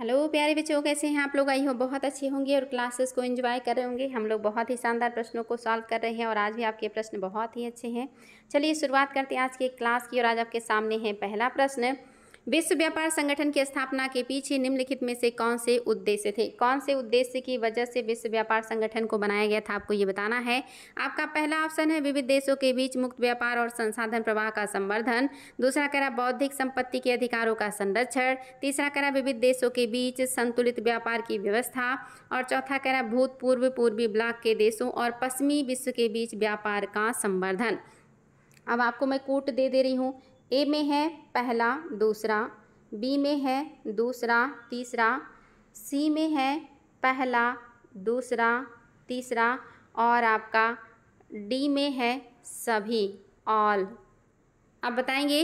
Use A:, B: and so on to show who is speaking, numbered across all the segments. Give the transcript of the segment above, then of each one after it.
A: hello प्यारे बच्चों कैसे हैं आप लोग आई हो बहुत अच्छे होंगे और क्लासेस को एंजॉय कर रहे होंगे हम लोग बहुत ही शानदार प्रश्नों को सॉल्व कर रहे हैं और आज भी आपके प्रश्न बहुत ही अच्छे हैं चलिए शुरुआत करते हैं आज की क्लास की और आज आपके सामने है पहला प्रश्न विश्व व्यापार संगठन की स्थापना के पीछे निम्नलिखित में से कौन से उद्देश्य थे कौन से उद्देश्य की वजह से विश्व व्यापार संगठन को बनाया गया था आपको ये बताना है आपका पहला ऑप्शन है विविध देशों के बीच मुक्त व्यापार और संसाधन प्रवाह का संवर्धन दूसरा कह रहा बौद्धिक संपत्ति के अधिकारों का संरक्षण तीसरा कह रहा विविध देशों के बीच संतुलित व्यापार की व्यवस्था और चौथा कह रहा भूतपूर्व पूर्वी ब्लॉक के देशों और पश्चिमी विश्व के बीच व्यापार का संवर्धन अब आपको मैं कोट दे दे रही हूँ ए में है पहला दूसरा बी में है दूसरा तीसरा सी में है पहला दूसरा तीसरा और आपका डी में है सभी ऑल अब बताएंगे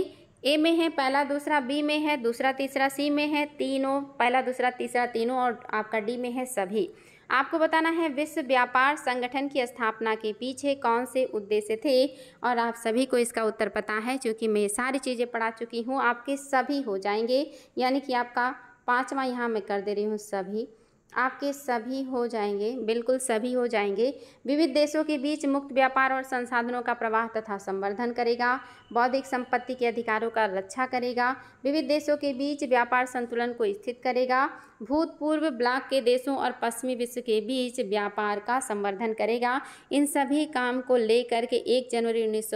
A: ए में है पहला दूसरा बी में है दूसरा तीसरा सी में है तीनों पहला दूसरा तीसरा तीनों और आपका डी में है सभी आपको बताना है विश्व व्यापार संगठन की स्थापना के पीछे कौन से उद्देश्य थे और आप सभी को इसका उत्तर पता है क्योंकि मैं सारी चीज़ें पढ़ा चुकी हूँ आपके सभी हो जाएंगे यानी कि आपका पाँचवा यहाँ मैं कर दे रही हूँ सभी आपके सभी हो जाएंगे बिल्कुल सभी हो जाएंगे विविध देशों के बीच मुक्त व्यापार और संसाधनों का प्रवाह तथा संवर्धन करेगा बौद्धिक संपत्ति के अधिकारों का रक्षा करेगा विविध देशों के बीच व्यापार संतुलन को स्थित करेगा भूतपूर्व ब्लॉक के देशों और पश्चिमी विश्व के बीच व्यापार का संवर्धन करेगा इन सभी काम को लेकर के एक जनवरी उन्नीस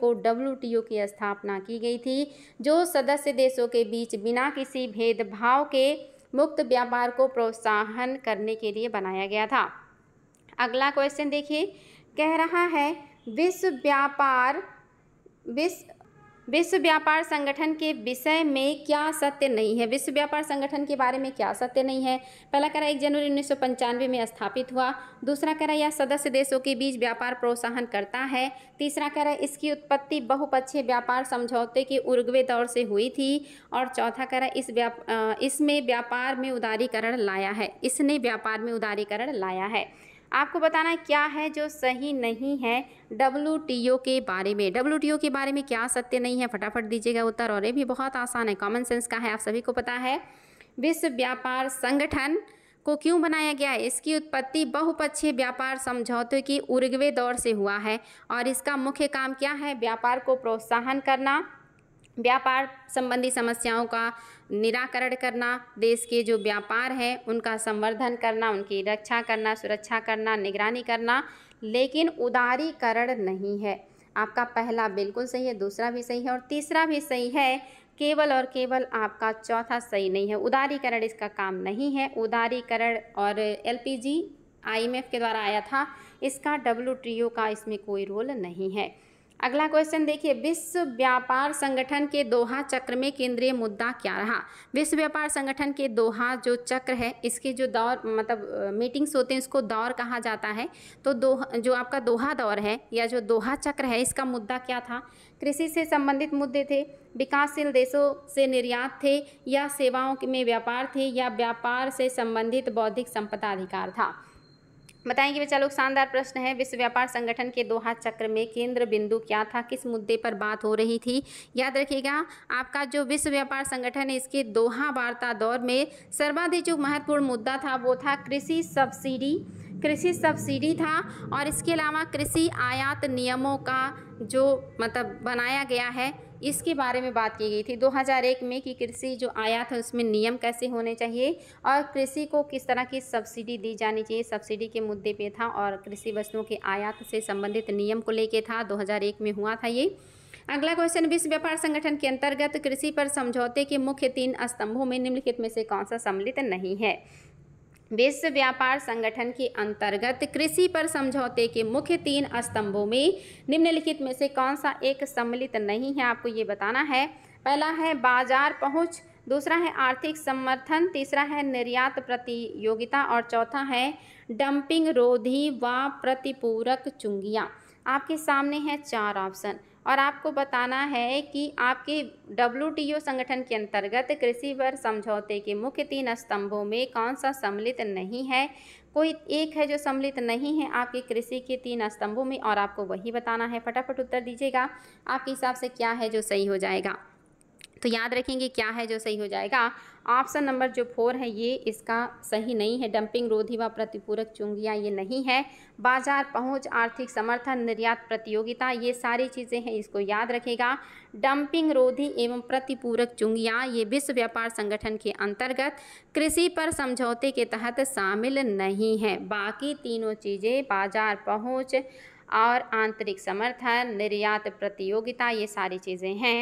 A: को डब्ल्यू की स्थापना की गई थी जो सदस्य देशों के बीच बिना किसी भेदभाव के मुक्त व्यापार को प्रोत्साहन करने के लिए बनाया गया था अगला क्वेश्चन देखिए कह रहा है विश्व व्यापार विश्व विश्व व्यापार संगठन के विषय में क्या सत्य नहीं है विश्व व्यापार संगठन के बारे में क्या सत्य नहीं है पहला करा एक जनवरी उन्नीस में स्थापित हुआ दूसरा करा यह सदस्य देशों के बीच व्यापार प्रोत्साहन करता है तीसरा करा इसकी उत्पत्ति बहुपक्षीय व्यापार समझौते के उर्गवे दौर से हुई थी और चौथा करा इस व्याप इसमें व्यापार में उदारीकरण लाया है इसने व्यापार में उदारीकरण लाया है आपको बताना क्या है जो सही नहीं है डब्ल्यू के बारे में डब्ल्यू के बारे में क्या सत्य नहीं है फटाफट दीजिएगा उत्तर और ये भी बहुत आसान है कॉमन सेंस का है आप सभी को पता है विश्व व्यापार संगठन को क्यों बनाया गया है इसकी उत्पत्ति बहुपक्षीय व्यापार समझौते की उर्गवे दौर से हुआ है और इसका मुख्य काम क्या है व्यापार को प्रोत्साहन करना व्यापार संबंधी समस्याओं का निराकरण करना देश के जो व्यापार हैं उनका संवर्धन करना उनकी रक्षा करना सुरक्षा करना निगरानी करना लेकिन उदारीकरण नहीं है आपका पहला बिल्कुल सही है दूसरा भी सही है और तीसरा भी सही है केवल और केवल आपका चौथा सही नहीं है उदारीकरण इसका काम नहीं है उदारीकरण और एल पी के द्वारा आया था इसका डब्ल्यू का इसमें कोई रोल नहीं है अगला क्वेश्चन देखिए विश्व व्यापार संगठन के दोहा चक्र में केंद्रीय मुद्दा क्या रहा विश्व व्यापार संगठन के दोहा जो चक्र है इसके जो दौर मतलब मीटिंग्स होते हैं इसको दौर कहा जाता है तो दो जो आपका दोहा दौर है या जो दोहा चक्र है इसका मुद्दा क्या था कृषि से संबंधित मुद्दे थे विकासशील देशों से निर्यात थे या सेवाओं में व्यापार थे या व्यापार से संबंधित बौद्धिक संपदा अधिकार था बताएं कि बच्चा लोग शानदार प्रश्न है विश्व व्यापार संगठन के दोहा चक्र में केंद्र बिंदु क्या था किस मुद्दे पर बात हो रही थी याद रखिएगा आपका जो विश्व व्यापार संगठन है इसके दोहा वार्ता दौर में सर्वाधिक जो महत्वपूर्ण मुद्दा था वो था कृषि सब्सिडी कृषि सब्सिडी था और इसके अलावा कृषि आयात नियमों का जो मतलब बनाया गया है इसके बारे में बात की गई थी 2001 में कि कृषि जो आयात है उसमें नियम कैसे होने चाहिए और कृषि को किस तरह की सब्सिडी दी जानी चाहिए सब्सिडी के मुद्दे पे था और कृषि वस्तुओं के आयात से संबंधित नियम को लेके था 2001 में हुआ था ये अगला क्वेश्चन विश्व व्यापार संगठन के अंतर्गत कृषि पर समझौते के मुख्य तीन स्तंभों में निम्नलिखित में से कौन सा सम्मिलित नहीं है विश्व व्यापार संगठन के अंतर्गत कृषि पर समझौते के मुख्य तीन स्तंभों में निम्नलिखित में से कौन सा एक सम्मिलित नहीं है आपको ये बताना है पहला है बाजार पहुंच दूसरा है आर्थिक समर्थन तीसरा है निर्यात प्रतियोगिता और चौथा है डंपिंग रोधी व प्रतिपूरक चुंगियाँ आपके सामने है चार ऑप्शन और आपको बताना है कि आपके डब्ल्यू संगठन के अंतर्गत कृषि पर समझौते के मुख्य तीन स्तंभों में कौन सा सम्मिलित नहीं है कोई एक है जो सम्मिलित नहीं है आपके कृषि के तीन स्तंभों में और आपको वही बताना है फटाफट उत्तर दीजिएगा आपके हिसाब से क्या है जो सही हो जाएगा तो याद रखेंगे क्या है जो सही हो जाएगा ऑप्शन नंबर जो फोर है ये इसका सही नहीं है डंपिंग रोधी व प्रतिपूरक चुंगियाँ ये नहीं है बाजार पहुंच आर्थिक समर्थन निर्यात प्रतियोगिता ये सारी चीज़ें हैं इसको याद रखेगा डंपिंग रोधी एवं प्रतिपूरक चुंगियाँ ये विश्व व्यापार संगठन के अंतर्गत कृषि पर समझौते के तहत शामिल नहीं है बाकी तीनों चीज़ें बाजार पहुँच और आंतरिक समर्थन निर्यात प्रतियोगिता ये सारी चीज़ें हैं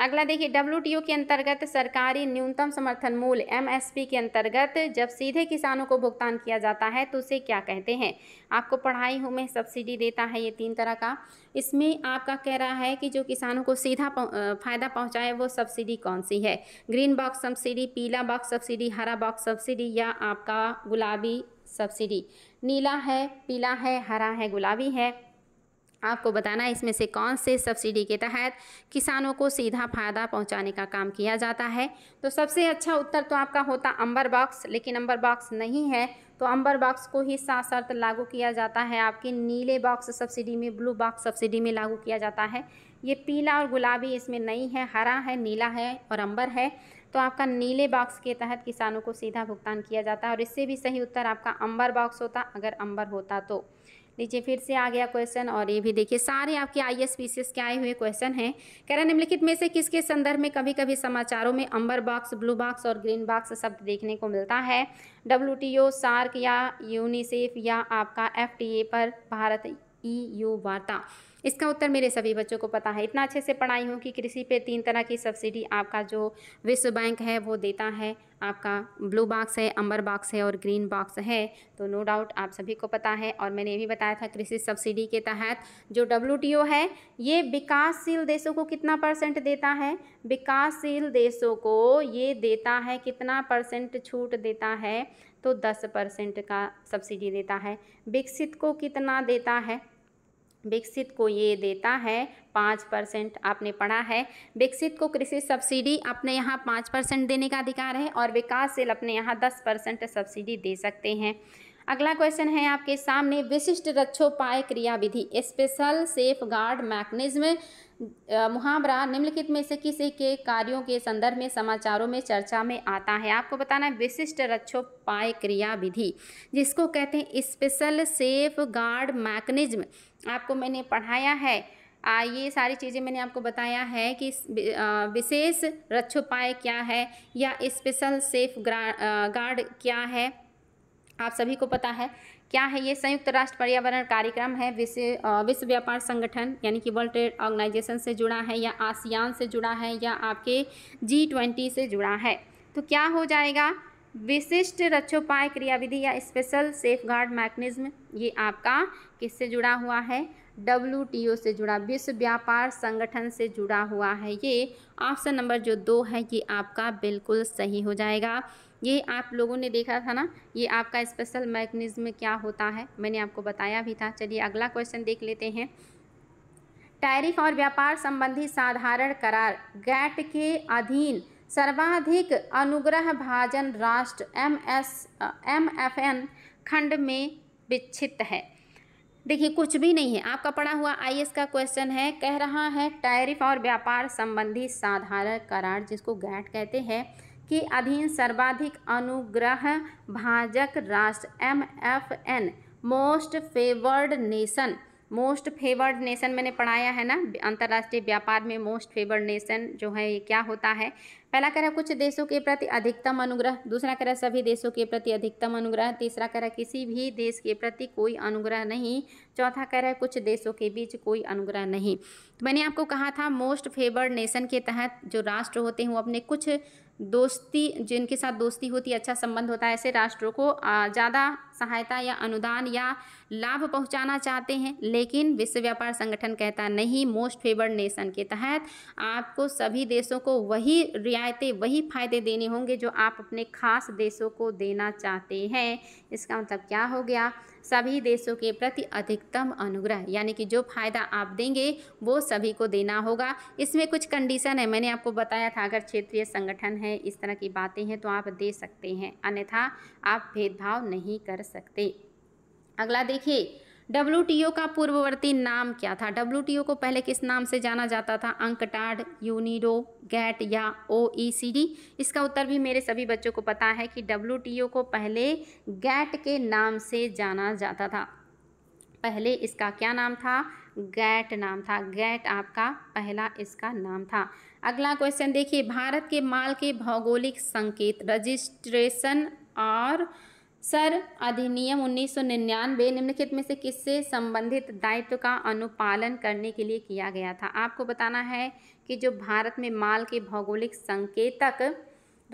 A: अगला देखिए डब्ल्यू के अंतर्गत सरकारी न्यूनतम समर्थन मूल्य एमएसपी के अंतर्गत जब सीधे किसानों को भुगतान किया जाता है तो उसे क्या कहते हैं आपको पढ़ाई हो में सब्सिडी देता है ये तीन तरह का इसमें आपका कह रहा है कि जो किसानों को सीधा फायदा पहुंचाए वो सब्सिडी कौन सी है ग्रीन बॉक्स सब्सिडी पीला बॉक्स सब्सिडी हरा बॉक्स सब्सिडी या आपका गुलाबी सब्सिडी नीला है पीला है हरा है गुलाबी है आपको बताना है इसमें से कौन से सब्सिडी के तहत किसानों को सीधा फायदा पहुंचाने का काम किया जाता है तो सबसे अच्छा उत्तर तो आपका होता अंबर बॉक्स लेकिन अंबर बॉक्स नहीं है तो अंबर बॉक्स को ही सात शर्त लागू किया जाता है आपके नीले बॉक्स सब्सिडी में ब्लू बॉक्स सब्सिडी में लागू किया जाता है ये पीला और गुलाबी इसमें नहीं है हरा है नीला है और अंबर है तो आपका नीले बॉक्स के तहत किसानों को सीधा भुगतान किया जाता है और इससे भी सही उत्तर आपका अंबर बॉक्स होता अगर अंबर होता तो नीचे फिर से आ गया क्वेश्चन और ये भी देखिए सारे आपके I S P C S के आए हुए क्वेश्चन हैं कह रहे निम्नलिखित में से किसके संदर्भ में कभी कभी समाचारों में अंबर बॉक्स ब्लू बॉक्स और ग्रीन बॉक्स शब्द देखने को मिलता है डब्ल्यू टी ओ सार्क या यूनिसेफ या आपका एफ टी ए पर भारत ई e यू वार्ता इसका उत्तर मेरे सभी बच्चों को पता है इतना अच्छे से पढ़ाई हूँ कि कृषि पे तीन तरह की सब्सिडी आपका जो विश्व बैंक है वो देता है आपका ब्लू बॉक्स है अंबर बॉक्स है और ग्रीन बॉक्स है तो नो डाउट आप सभी को पता है और मैंने ये भी बताया था कृषि सब्सिडी के तहत जो डब्ल्यू है ये विकासशील देशों को कितना परसेंट देता है विकासशील देशों को ये देता है कितना परसेंट छूट देता है तो दस परसेंट का सब्सिडी देता है विकसित को कितना देता है विकसित को ये देता है पाँच परसेंट आपने पढ़ा है विकसित को कृषि सब्सिडी अपने यहाँ पाँच परसेंट देने का अधिकार है और विकासशील अपने यहाँ दस परसेंट सब्सिडी दे सकते हैं अगला क्वेश्चन है आपके सामने विशिष्ट रक्षोपाय क्रियाविधि स्पेशल सेफ गार्ड मैकनिज्म मुहावरा निम्नलिखित में से किसी के कार्यों के संदर्भ में समाचारों में चर्चा में आता है आपको बताना है विशिष्ट रक्षोपाय क्रियाविधि जिसको कहते हैं स्पेशल सेफ गार्ड मैकनिज्म आपको मैंने पढ़ाया है आ, ये सारी चीज़ें मैंने आपको बताया है कि विशेष रक्षोपाय क्या है या स्पेशल सेफ गार्ड क्या है आप सभी को पता है क्या है ये संयुक्त राष्ट्र पर्यावरण कार्यक्रम है विश्व विश्व व्यापार संगठन यानी कि वर्ल्ड ट्रेड ऑर्गेनाइजेशन से जुड़ा है या आसियान से जुड़ा है या आपके जी ट्वेंटी से जुड़ा है तो क्या हो जाएगा विशिष्ट रक्षोपाय क्रियाविधि या स्पेशल सेफ गार्ड मैकनिज़्म ये आपका किससे जुड़ा हुआ है डब्ल्यू से जुड़ा विश्व व्यापार संगठन से जुड़ा हुआ है ये ऑप्शन नंबर जो दो है ये आपका बिल्कुल सही हो जाएगा ये आप लोगों ने देखा था ना ये आपका स्पेशल मैकनिज़्म क्या होता है मैंने आपको बताया भी था चलिए अगला क्वेश्चन देख लेते हैं टैरिफ और व्यापार संबंधी साधारण करार गैट के अधीन सर्वाधिक अनुग्रह भाजन राष्ट्र M S M F N खंड में विच्छित है देखिए कुछ भी नहीं है आपका पढ़ा हुआ आईएएस का क्वेश्चन है कह रहा है टैरिफ और व्यापार संबंधी साधारण करार जिसको गैट कहते हैं कि अधीन सर्वाधिक अनुग्रह भाजक राष्ट्र M F N most favoured nation most favoured nation मैंने पढ़ाया है ना अंतर्राष्ट्रीय व्यापार में मोस्ट फेवर्ड नेशन जो है ये क्या होता है पहला कह रहा है कुछ देशों के प्रति अधिकतम अनुग्रह दूसरा कह रहा है सभी देशों के प्रति अधिकतम अनुग्रह तीसरा कह रहा है किसी भी देश के प्रति कोई अनुग्रह नहीं चौथा कह रहा है कुछ देशों के बीच कोई अनुग्रह नहीं तो मैंने आपको कहा था मोस्ट फेवर्ड नेशन के तहत जो राष्ट्र होते हैं वो अपने कुछ दोस्ती जिनके साथ दोस्ती होती है अच्छा संबंध होता है ऐसे राष्ट्रों को ज़्यादा सहायता या अनुदान या लाभ पहुंचाना चाहते हैं लेकिन विश्व व्यापार संगठन कहता नहीं मोस्ट फेवर्ड नेशन के तहत आपको सभी देशों को वही रियायतें वही फ़ायदे देने होंगे जो आप अपने खास देशों को देना चाहते हैं इसका मतलब क्या हो गया सभी देशों के प्रति अधिकतम अनुग्रह यानी कि जो फ़ायदा आप देंगे वो सभी को देना होगा इसमें कुछ कंडीशन है मैंने आपको बताया था अगर क्षेत्रीय संगठन है इस तरह की बातें हैं तो आप दे सकते हैं अन्यथा आप भेदभाव नहीं कर सकते अगला देखिए डब्ल्यू का पूर्ववर्ती नाम क्या था डब्ल्यू को पहले किस नाम से जाना जाता था अंकटाड यूनिडो गैट या ओ इसका उत्तर भी मेरे सभी बच्चों को पता है कि डब्ल्यू को पहले गैट के नाम से जाना जाता था पहले इसका क्या नाम था गैट नाम था गैट आपका पहला इसका नाम था अगला क्वेश्चन देखिए भारत के माल के भौगोलिक संकेत रजिस्ट्रेशन और सर अधिनियम 1999 निम्नलिखित में से किससे संबंधित दायित्व का अनुपालन करने के लिए किया गया था आपको बताना है कि जो भारत में माल के भौगोलिक संकेतक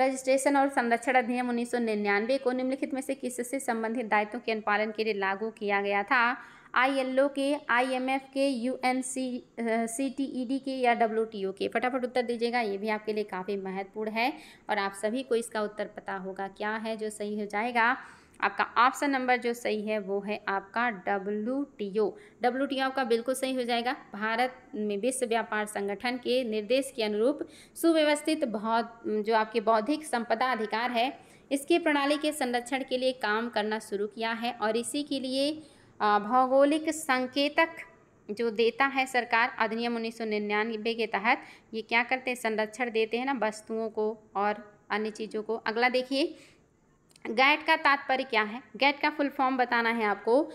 A: रजिस्ट्रेशन और संरक्षण अधिनियम 1999 को निम्नलिखित में से किससे संबंधित दायित्व के अनुपालन के लिए लागू किया गया था आईएलओ के आईएमएफ के यू डी e के या ओ के फटाफट उत्तर दीजिएगा ये भी आपके लिए काफ़ी महत्वपूर्ण है और आप सभी को इसका उत्तर पता होगा क्या है जो सही हो जाएगा आपका ऑप्शन नंबर जो सही है वो है आपका W T O W T O आपका बिल्कुल सही हो जाएगा भारत में विश्व व्यापार संगठन के निर्देश के अनुरूप सुव्यवस्थित बहुत जो आपके बौद्धिक संपदा अधिकार है इसकी प्रणाली के संरक्षण के लिए काम करना शुरू किया है और इसी के लिए भौगोलिक संकेतक जो देता है सरकार अधिनियम उन्नीस के तहत ये क्या करते हैं संरक्षण देते हैं ना वस्तुओं को और अन्य चीज़ों को अगला देखिए गैट का तात्पर्य क्या है गैट का फुल फॉर्म बताना है आपको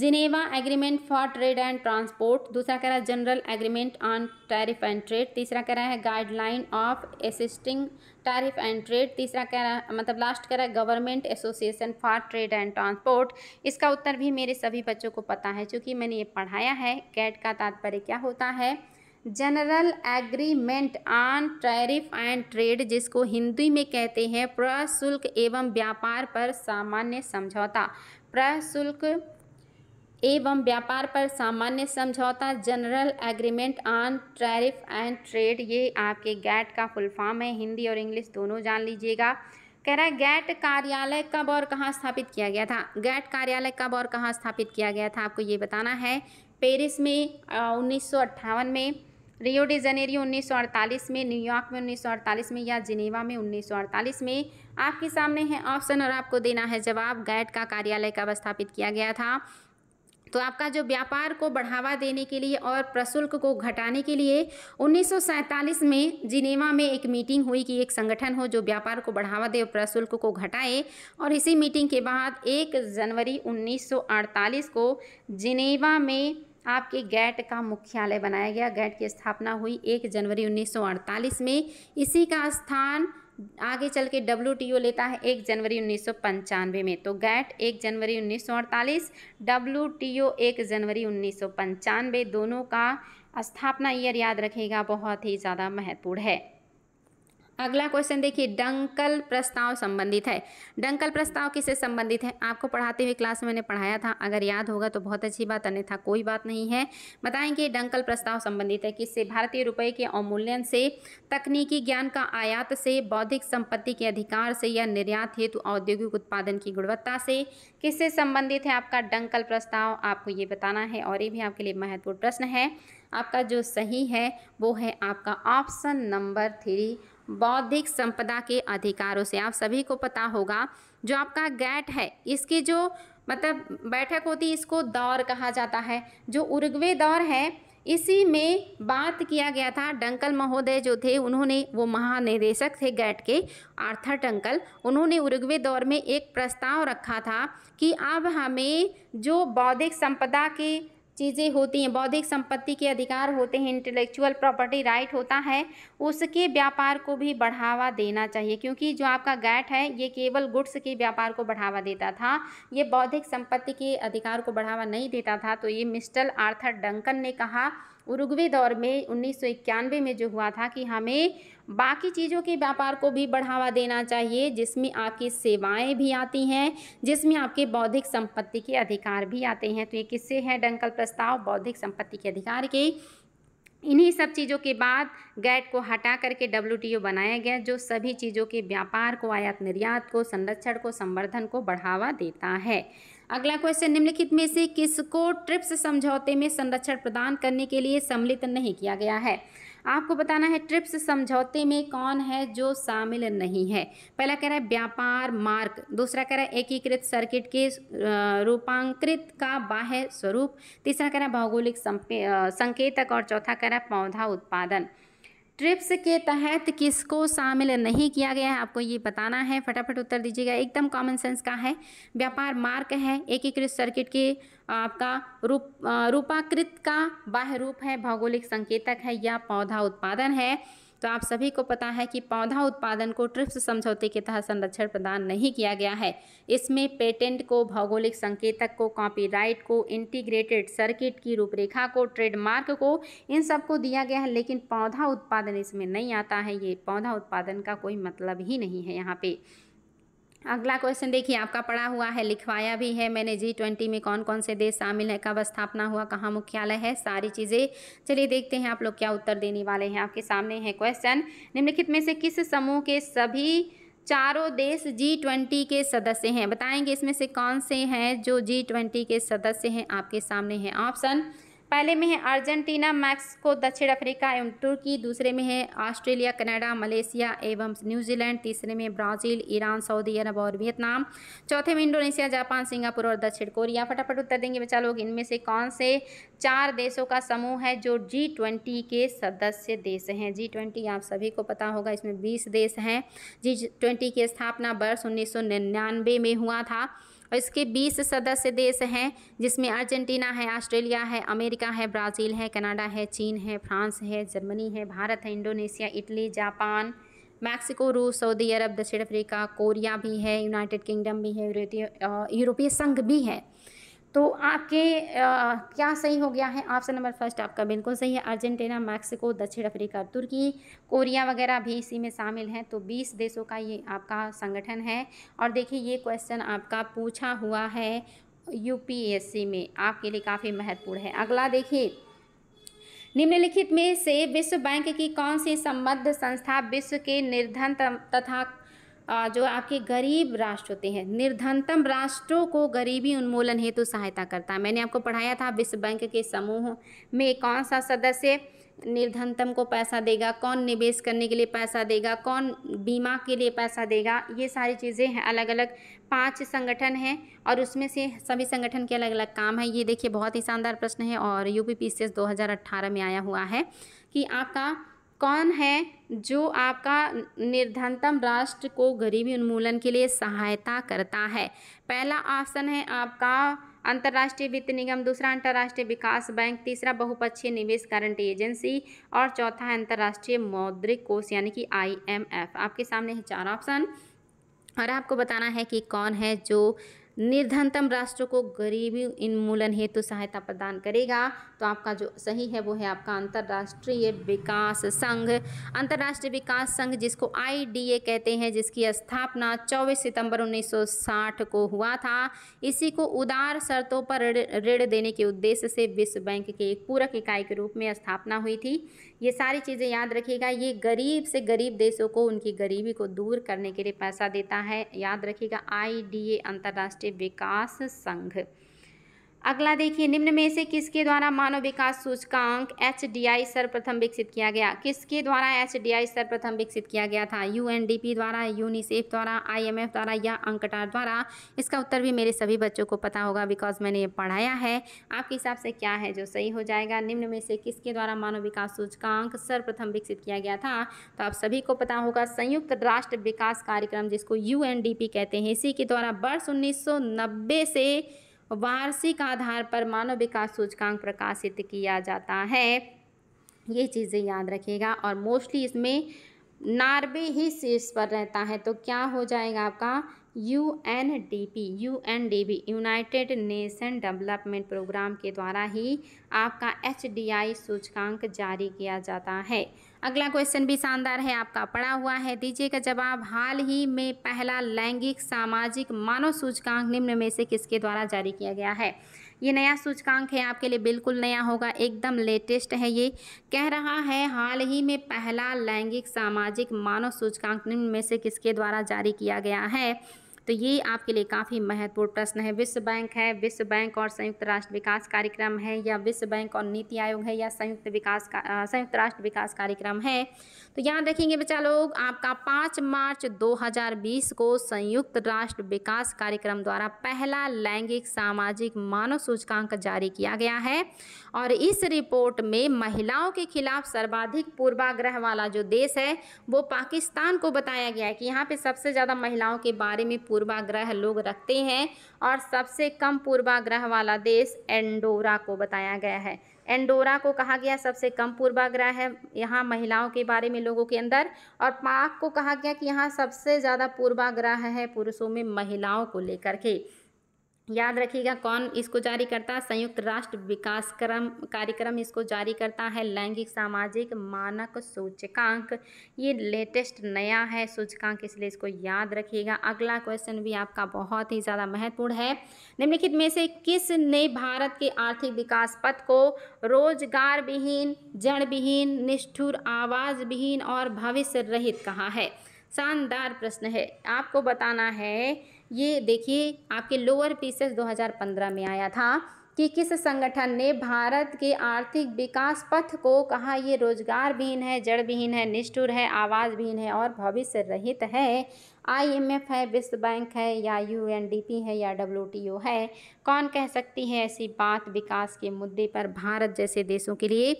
A: Geneva agreement for trade and transport दूसरा कह रहा है general agreement on tariff and trade तीसरा कह रहा है guideline of assisting tariff and trade तीसरा कह रहा है मतलब लास्ट कह रहा है government association for trade and transport इसका उत्तर भी मेरे सभी बच्चों को पता है क्योंकि मैंने ये पढ़ाया है कैट का तात्पर्य क्या होता है general agreement on tariff and trade जिसको हिंदी में कहते हैं प्रशुल्क एवं व्यापार पर सामान्य समझौता प्रशुल्क एवं व्यापार पर सामान्य समझौता general agreement on tariff and trade ये आपके गैट का फुल फॉर्म है हिंदी और इंग्लिश दोनों जान लीजिएगा कह रहा है गैट कार्यालय कब और कहाँ स्थापित किया गया था गैट कार्यालय कब और कहाँ स्थापित किया गया था आपको ये बताना है पेरिस में उन्नीस में रियो डी जनेरियो 1948 में न्यूयॉर्क में 1948 में या जिनेवा में 1948 में आपके सामने है ऑप्शन और आपको देना है जवाब गैट का कार्यालय कब स्थापित किया गया था तो आपका जो व्यापार को बढ़ावा देने के लिए और प्रशुल्क को घटाने के लिए 1947 में जिनेवा में एक मीटिंग हुई कि एक संगठन हो जो व्यापार को बढ़ावा दे और प्रशुल्क को घटाए और इसी मीटिंग के बाद 1 जनवरी 1948 को जिनेवा में आपके गैट का मुख्यालय बनाया गया गैट की स्थापना हुई एक जनवरी 1948 में इसी का स्थान आगे चल के डब्ल्यू लेता है एक जनवरी उन्नीस में तो गैट एक जनवरी उन्नीस सौ अड़तालीस डब्ल्यू एक जनवरी उन्नीस दोनों का स्थापना ईयर याद रखेगा बहुत ही ज़्यादा महत्वपूर्ण है अगला क्वेश्चन देखिए डंकल प्रस्ताव संबंधित है डंकल प्रस्ताव किससे संबंधित है आपको पढ़ाते हुए क्लास में मैंने पढ़ाया था अगर याद होगा तो बहुत अच्छी बात अन्यथा कोई बात नहीं है बताएंगे डंकल प्रस्ताव संबंधित है किससे भारतीय रुपये के अवमूल्यन से तकनीकी ज्ञान का आयात से बौद्धिक संपत्ति के अधिकार से या निर्यात हेतु औद्योगिक उत्पादन की गुणवत्ता से किससे संबंधित है आपका डंकल प्रस्ताव आपको ये बताना है और ये भी आपके लिए महत्वपूर्ण प्रश्न है आपका जो सही है वो है आपका ऑप्शन नंबर थ्री बौद्धिक संपदा के अधिकारों से आप सभी को पता होगा जो आपका गैट है इसकी जो मतलब बैठक होती इसको दौर कहा जाता है जो उर्गवे दौर है इसी में बात किया गया था डंकल महोदय जो थे उन्होंने वो महानिदेशक थे गैट के आर्थर डंकल उन्होंने उर्गवे दौर में एक प्रस्ताव रखा था कि अब हमें जो बौद्धिक संपदा के चीज़ें होती हैं बौद्धिक संपत्ति के अधिकार होते हैं इंटेलेक्चुअल प्रॉपर्टी राइट होता है उसके व्यापार को भी बढ़ावा देना चाहिए क्योंकि जो आपका गैट है ये केवल गुड्स के व्यापार को बढ़ावा देता था ये बौद्धिक संपत्ति के अधिकार को बढ़ावा नहीं देता था तो ये मिस्टर आर्थर डंकन ने कहा उरुग्वे दौर में उन्नीस में जो हुआ था कि हमें बाकी चीज़ों के व्यापार को भी बढ़ावा देना चाहिए जिसमें आपकी सेवाएं भी आती हैं जिसमें आपके बौद्धिक संपत्ति के अधिकार भी आते हैं तो ये किससे है डंकल प्रस्ताव बौद्धिक संपत्ति के अधिकार के इन्हीं सब चीज़ों के बाद गैट को हटा करके डब्ल्यू बनाया गया जो सभी चीज़ों के व्यापार को आयात निर्यात को संरक्षण को संवर्धन को बढ़ावा देता है अगला क्वेश्चन निम्नलिखित में से किसको ट्रिप्स समझौते में संरक्षण प्रदान करने के लिए सम्मिलित नहीं किया गया है आपको बताना है ट्रिप्स समझौते में कौन है जो शामिल नहीं है पहला कह रहा है व्यापार मार्ग दूसरा कह रहा है एकीकृत सर्किट के रूपांकृत का बाह्य स्वरूप तीसरा कह रहा है भौगोलिक संकेतक और चौथा कह रहा है पौधा उत्पादन ट्रिप्स के तहत किसको शामिल नहीं किया गया है आपको ये बताना है फटाफट उत्तर दीजिएगा एकदम कॉमन सेंस का है व्यापार मार्ग है एकीकृत सर्किट के आपका रूप रूपाकृत का बाह्य रूप है भौगोलिक संकेतक है या पौधा उत्पादन है तो आप सभी को पता है कि पौधा उत्पादन को ट्रिप्स समझौते के तहत संरक्षण प्रदान नहीं किया गया है इसमें पेटेंट को भौगोलिक संकेतक को कॉपीराइट को इंटीग्रेटेड सर्किट की रूपरेखा को ट्रेडमार्क को इन सब को दिया गया है लेकिन पौधा उत्पादन इसमें नहीं आता है ये पौधा उत्पादन का कोई मतलब ही नहीं है यहाँ पे अगला क्वेश्चन देखिए आपका पढ़ा हुआ है लिखवाया भी है मैंने जी ट्वेंटी में कौन कौन से देश शामिल है कब स्थापना हुआ कहाँ मुख्यालय है सारी चीज़ें चलिए देखते हैं आप लोग क्या उत्तर देने वाले हैं आपके सामने है क्वेश्चन निम्नलिखित में से किस समूह के सभी चारों देश जी ट्वेंटी के सदस्य हैं बताएंगे इसमें से कौन से हैं जो जी ट्वेंटी के सदस्य हैं आपके सामने हैं ऑप्शन पहले में है अर्जेंटीना मैक्सिको दक्षिण अफ्रीका एवं तुर्की दूसरे में है ऑस्ट्रेलिया कनाडा मलेशिया एवं न्यूजीलैंड तीसरे में ब्राज़ील ईरान सऊदी अरब और वियतनाम चौथे में इंडोनेशिया जापान सिंगापुर और दक्षिण कोरिया फटाफट उत्तर देंगे बच्चा लोग इनमें से कौन से चार देशों का समूह है जो जी ट्वेंटी के सदस्य देश हैं जी ट्वेंटी आप सभी को पता होगा इसमें बीस देश हैं जी ट्वेंटी की स्थापना वर्ष उन्नीस में हुआ था और इसके 20 सदस्य देश हैं जिसमें अर्जेंटीना है ऑस्ट्रेलिया है अमेरिका है ब्राज़ील है कनाडा है चीन है फ्रांस है जर्मनी है भारत है इंडोनेशिया इटली जापान मैक्सिको रूस सऊदी अरब दक्षिण अफ्रीका कोरिया भी है यूनाइटेड किंगडम भी है यूरोपीय संघ भी है तो आपके आ, क्या सही हो गया है ऑप्शन नंबर फर्स्ट आपका बिल्कुल सही है अर्जेंटीना मैक्सिको दक्षिण अफ्रीका तुर्की कोरिया वगैरह भी इसी में शामिल हैं तो 20 देशों का ये आपका संगठन है और देखिए ये क्वेश्चन आपका पूछा हुआ है यूपीएससी में आपके लिए काफ़ी महत्वपूर्ण है अगला देखिए निम्नलिखित में से विश्व बैंक की कौन सी संबद्ध संस्था विश्व के निर्धन तथा जो आपके गरीब राष्ट्र होते हैं निर्धनतम राष्ट्रों को गरीबी उन्मूलन हेतु सहायता करता है मैंने आपको पढ़ाया था विश्व बैंक के समूह में कौन सा सदस्य निर्धनतम को पैसा देगा कौन निवेश करने के लिए पैसा देगा कौन बीमा के लिए पैसा देगा ये सारी चीज़ें हैं अलग अलग पांच संगठन हैं और उसमें से सभी संगठन के अलग अलग काम हैं ये देखिए बहुत ही शानदार प्रश्न है और U P P C S दो हज़ार अट्ठारह में आया हुआ है कि आपका कौन है जो आपका निर्धनतम राष्ट्र को गरीबी उन्मूलन के लिए सहायता करता है पहला ऑप्शन है आपका अंतर्राष्ट्रीय वित्त निगम दूसरा अंतर्राष्ट्रीय विकास बैंक तीसरा बहुपक्षीय निवेश गारंटी एजेंसी और चौथा है अंतर्राष्ट्रीय मौद्रिक कोष यानी कि आईएमएफ आपके सामने है चार ऑप्शन और आपको बताना है कि कौन है जो निर्धनतम राष्ट्रों को गरीबी उन्मूलन हेतु तो सहायता प्रदान करेगा तो आपका जो सही है वो है आपका अंतर्राष्ट्रीय विकास संघ अंतर्राष्ट्रीय विकास संघ जिसको आईडीए कहते हैं जिसकी स्थापना 24 सितंबर 1960 को हुआ था इसी को उदार शर्तों पर ऋण देने के उद्देश्य से विश्व बैंक के एक पूरक इकाई के रूप में स्थापना हुई थी ये सारी चीज़ें याद रखिएगा ये गरीब से गरीब देशों को उनकी गरीबी को दूर करने के लिए पैसा देता है याद रखिएगा आई डी ए अंतर्राष्ट्रीय विकास संघ अगला देखिए निम्न में से किसके द्वारा मानव विकास सूचकांक एच डी आई सर्वप्रथम विकसित किया गया किसके द्वारा एच डी आई सर्वप्रथम विकसित किया गया था यू एन डी पी द्वारा यूनिसेफ द्वारा आई एम एफ द्वारा या अंकटार द्वारा इसका उत्तर भी मेरे सभी बच्चों को पता होगा बिकॉज मैंने ये पढ़ाया है आपके हिसाब से क्या है जो सही हो जाएगा निम्न में से किसके द्वारा मानव विकास सूचकांक सर्वप्रथम विकसित किया गया था तो आप सभी को पता होगा संयुक्त राष्ट्र विकास कार्यक्रम जिसको यू एन डी पी कहते हैं इसी के द्वारा वर्ष उन्नीस सौ नब्बे से वार्षिक आधार पर मानव विकास सूचकांक प्रकाशित किया जाता है ये चीज़ें याद रखिएगा और मोस्टली इसमें नार्वे ही शीर्ष पर रहता है तो क्या हो जाएगा आपका U N D P U N D P United Nation Development Programme के द्वारा ही आपका एच डी आई सूचकांक जारी किया जाता है अगला क्वेश्चन भी शानदार है आपका पड़ा हुआ है दीजिएगा जवाब हाल ही में पहला लैंगिक सामाजिक मानव सूचकांक निम्न में से किसके द्वारा जारी किया गया है ये नया सूचकांक है आपके लिए बिल्कुल नया होगा एकदम लेटेस्ट है ये कह रहा है हाल ही में पहला लैंगिक सामाजिक मानव सूचकांक निम्न में से किसके द्वारा जारी किया गया है तो ये आपके लिए काफ़ी महत्वपूर्ण प्रश्न है विश्व बैंक है विश्व बैंक और संयुक्त राष्ट्र विकास कार्यक्रम है या विश्व बैंक और नीति आयोग है या संयुक्त विकास का संयुक्त राष्ट्र विकास कार्यक्रम है तो यहाँ देखेंगे बच्चा लोग आपका पाँच मार्च 2020 को संयुक्त राष्ट्र विकास कार्यक्रम द्वारा पहला लैंगिक सामाजिक मानव सूचकांक जारी किया गया है और इस रिपोर्ट में महिलाओं के खिलाफ सर्वाधिक पूर्वाग्रह वाला जो देश है वो पाकिस्तान को बताया गया है कि यहाँ पे सबसे ज़्यादा महिलाओं के बारे में पूर्वाग्रह लोग रखते हैं और सबसे कम पूर्वाग्रह वाला देश एंडोरा को बताया गया है एंडोरा को कहा गया सबसे कम पूर्वाग्रह है यहाँ महिलाओं के बारे में लोगों के अंदर और पाक को कहा गया कि यहाँ सबसे ज़्यादा पूर्वाग्रह है पुरुषों में महिलाओं को लेकर के याद रखिएगा कौन इसको जारी करता है संयुक्त राष्ट्र विकास क्रम कार्यक्रम इसको जारी करता है लैंगिक सामाजिक मानक सूचकांक ये लेटेस्ट नया है सूचकांक इसलिए इसको याद रखिएगा अगला क्वेश्चन भी आपका बहुत ही ज़्यादा महत्वपूर्ण है निम्नलिखित में से किस ने भारत के आर्थिक विकास पथ को रोजगार विहीन जड़ विहीन निष्ठुर आवाज़ विहीन और भविष्य रहित कहा है शानदार प्रश्न है आपको बताना है ये देखिए आपके लोअर पीसेस 2015 में आया था कि किस संगठन ने भारत के आर्थिक विकास पथ को कहा ये रोजगार विहीन है जड़ विहीन है निष्ठुर है आवाज़ विहीन है और भविष्य रहित है आईएमएफ है विश्व बैंक है या यूएनडीपी है या डब्ल्यूटीओ है कौन कह सकती है ऐसी बात विकास के मुद्दे पर भारत जैसे देशों के लिए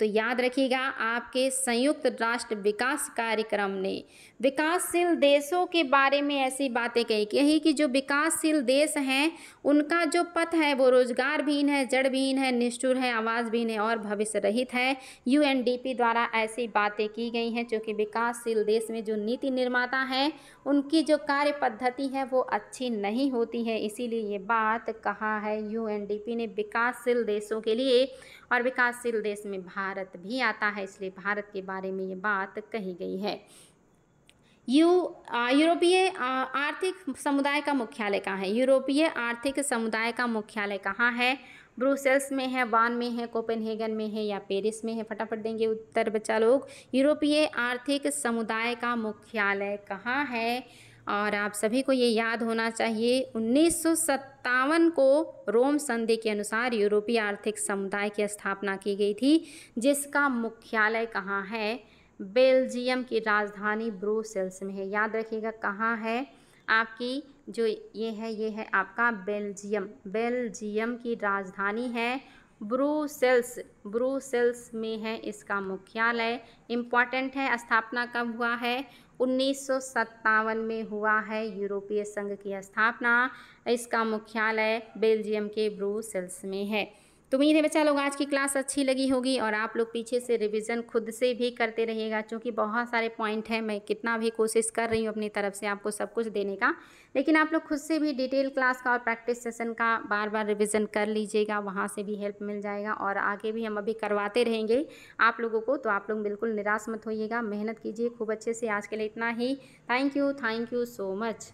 A: तो याद रखिएगा आपके संयुक्त राष्ट्र विकास कार्यक्रम ने विकासशील देशों के बारे में ऐसी बातें कही यही कि जो विकासशील देश हैं उनका जो पथ है वो भीन है जड़विहीन है निष्ठुर है भीन है और भविष्य रहित है यू द्वारा ऐसी बातें की गई हैं कि विकासशील देश में जो नीति निर्माता हैं उनकी जो कार्य पद्धति है वो अच्छी नहीं होती है इसीलिए ये बात कहा है यू ने विकासशील देशों के लिए और विकासशील देश में भारत भी आता है इसलिए भारत के बारे में ये बात कही गई है यू यूरोपीय आर्थिक समुदाय का मुख्यालय कहाँ है यूरोपीय आर्थिक समुदाय का मुख्यालय कहाँ है ब्रूसेल्स में है वान में है कोपेनहेगन में है या पेरिस में है फटाफट देंगे उत्तर बच्चा लोग यूरोपीय आर्थिक समुदाय का मुख्यालय कहाँ है और आप सभी को ये याद होना चाहिए उन्नीस को रोम संधि के अनुसार यूरोपीय आर्थिक समुदाय की स्थापना की गई थी जिसका मुख्यालय कहाँ है बेल्जियम की राजधानी ब्रूसेल्स में है याद रखिएगा कहाँ है आपकी जो ये है ये है आपका बेल्जियम बेल्जियम की राजधानी है ब्रूसेल्स ब्रूसेल्स में है इसका मुख्यालय इम्पॉर्टेंट है स्थापना कब हुआ है उन्नीस में हुआ है यूरोपीय संघ की स्थापना इसका मुख्यालय बेल्जियम के ब्रूसेल्स में है तो उम्मीद है बच्चा लोग आज की क्लास अच्छी लगी होगी और आप लोग पीछे से रिविज़न खुद से भी करते रहिएगा क्योंकि बहुत सारे पॉइंट हैं मैं कितना भी कोशिश कर रही हूँ अपनी तरफ से आपको सब कुछ देने का लेकिन आप लोग खुद से भी डिटेल क्लास का और प्रैक्टिस सेशन का बार बार रिविज़न कर लीजिएगा वहाँ से भी हेल्प मिल जाएगा और आगे भी हम अभी करवाते रहेंगे आप लोगों को तो आप लोग बिल्कुल निराश मत होइएगा मेहनत कीजिए खूब अच्छे से आज के लिए इतना ही thank you thank you so much